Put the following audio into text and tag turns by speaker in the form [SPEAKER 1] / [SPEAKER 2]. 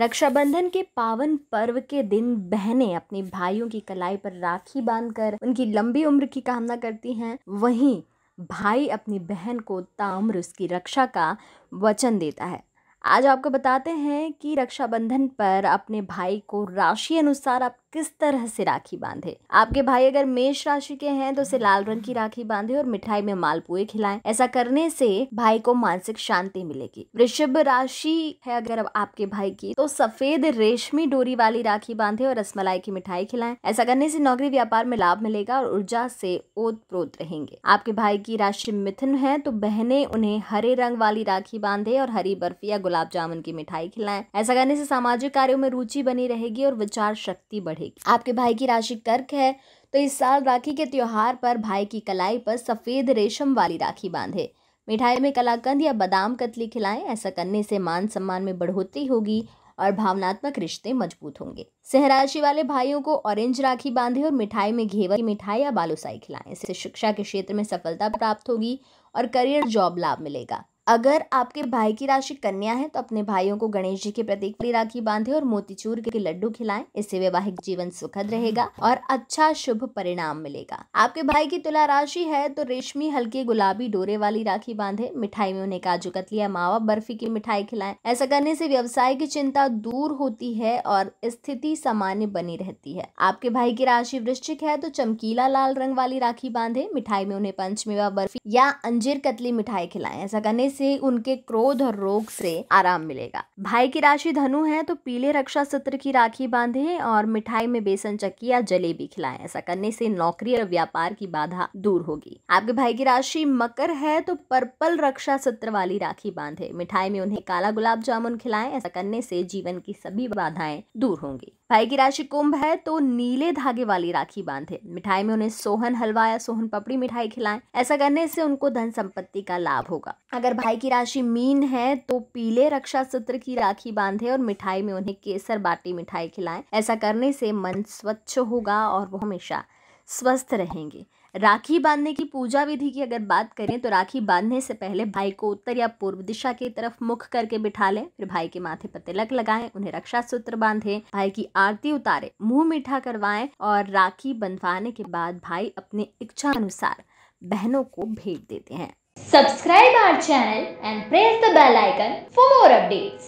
[SPEAKER 1] रक्षाबंधन के पावन पर्व के दिन बहनें अपने भाइयों की कलाई पर राखी बांधकर उनकी लंबी उम्र की कामना करती हैं वहीं भाई अपनी बहन को ताम्र उसकी रक्षा का वचन देता है आज आपको बताते हैं कि रक्षाबंधन पर अपने भाई को राशि अनुसार आप किस तरह से राखी बांधे आपके भाई अगर मेष राशि के हैं तो उसे लाल रंग की राखी बांधे और मिठाई में मालपुए खिलाएं ऐसा करने से भाई को मानसिक शांति मिलेगी वृषभ राशि है अगर अब आपके भाई की तो सफेद रेशमी डोरी वाली राखी बांधे और रसमलाई की मिठाई खिलाएं ऐसा करने से नौकरी व्यापार में लाभ मिलेगा और ऊर्जा से ओत प्रोत रहेंगे आपके भाई की राशि मिथुन है तो बहने उन्हें हरे रंग वाली राखी बांधे और हरी बर्फी या गुलाब जामुन की मिठाई खिलाएं ऐसा करने से सामाजिक कार्यो में रुचि बनी रहेगी और विचार शक्ति बढ़ेगी रहेगी आपके भाई की राशि कर्क है तो इस साल राखी के त्योहार पर भाई की कलाई पर सफ़ेद रेशम वाली राखी बांधे मिठाई में कलाकंद या बादाम कतली खिलाएं ऐसा करने से मान सम्मान में बढ़ोतरी होगी और भावनात्मक रिश्ते मजबूत होंगे सहराशि वाले भाइयों को ऑरेंज राखी बांधे और मिठाई में घेवर की मिठाई या बालूसाई खिलाएं इससे शिक्षा के क्षेत्र में सफलता प्राप्त होगी और करियर जॉब लाभ मिलेगा अगर आपके भाई की राशि कन्या है तो अपने भाइयों को गणेश जी के प्रतीक की राखी बांधे और मोतीचूर के लड्डू खिलाएं इससे वैवाहिक जीवन सुखद रहेगा और अच्छा शुभ परिणाम मिलेगा आपके भाई की तुला राशि है तो रेशमी हल्के गुलाबी डोरे वाली राखी बांधे मिठाई में उन्हें काजू कतलिया मावा बर्फी की मिठाई खिलाए ऐसा करने से व्यवसाय की चिंता दूर होती है और स्थिति सामान्य बनी रहती है आपके भाई की राशि वृश्चिक है तो चमकीला लाल रंग वाली राखी बांधे मिठाई में उन्हें पंचमेवा बर्फी या अंजीर कतली मिठाई खिलाएं ऐसा करने से उनके क्रोध और रोग से आराम मिलेगा भाई की राशि धनु है तो पीले रक्षा सत्र की राखी बांधे और मिठाई में बेसन चक्की या जलेबी खिलाए ऐसा करने से नौकरी और व्यापार की बाधा दूर होगी आपके भाई की राशि मकर है तो पर्पल रक्षा सत्र वाली राखी बांधे मिठाई में उन्हें काला गुलाब जामुन खिलाएं ऐसा करने से जीवन की सभी बाधाएं दूर होंगी भाई की राशि कुंभ है तो नीले धागे वाली राखी बांधे मिठाई में उन्हें सोहन हलवा या सोहन पपड़ी मिठाई खिलाएं ऐसा करने से उनको धन संपत्ति का लाभ होगा अगर भाई की राशि मीन है तो पीले रक्षा सूत्र की राखी बांधे और मिठाई में उन्हें केसर बाटी मिठाई खिलाएं ऐसा करने से मन स्वच्छ होगा और वो हमेशा स्वस्थ रहेंगे राखी बांधने की पूजा विधि की अगर बात करें तो राखी बांधने से पहले भाई को उत्तर या पूर्व दिशा की तरफ मुख करके बिठा लें फिर भाई के माथे पर तिलक लगाएं उन्हें रक्षा सूत्र बांधे भाई की आरती उतारे मुंह मीठा करवाएं और राखी बंधवाने के बाद भाई अपने इच्छा अनुसार बहनों को भेंट देते हैं subscribe our channel and press the bell icon for more updates.